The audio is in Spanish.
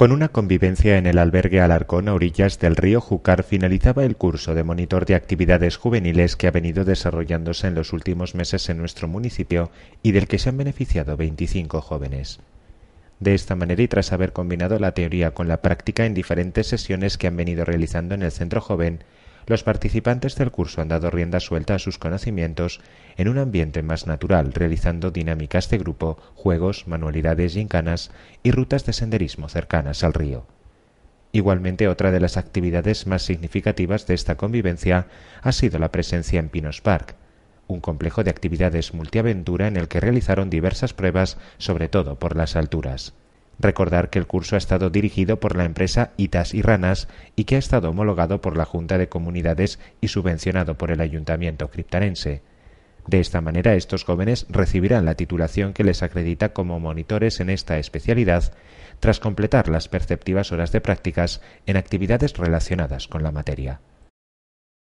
Con una convivencia en el albergue Alarcón a orillas del río Júcar finalizaba el curso de monitor de actividades juveniles que ha venido desarrollándose en los últimos meses en nuestro municipio y del que se han beneficiado 25 jóvenes. De esta manera y tras haber combinado la teoría con la práctica en diferentes sesiones que han venido realizando en el centro joven, los participantes del curso han dado rienda suelta a sus conocimientos en un ambiente más natural, realizando dinámicas de grupo, juegos, manualidades gincanas y rutas de senderismo cercanas al río. Igualmente, otra de las actividades más significativas de esta convivencia ha sido la presencia en Pinos Park, un complejo de actividades multiaventura en el que realizaron diversas pruebas, sobre todo por las alturas. Recordar que el curso ha estado dirigido por la empresa Itas y Ranas y que ha estado homologado por la Junta de Comunidades y subvencionado por el Ayuntamiento criptanense. De esta manera, estos jóvenes recibirán la titulación que les acredita como monitores en esta especialidad tras completar las perceptivas horas de prácticas en actividades relacionadas con la materia.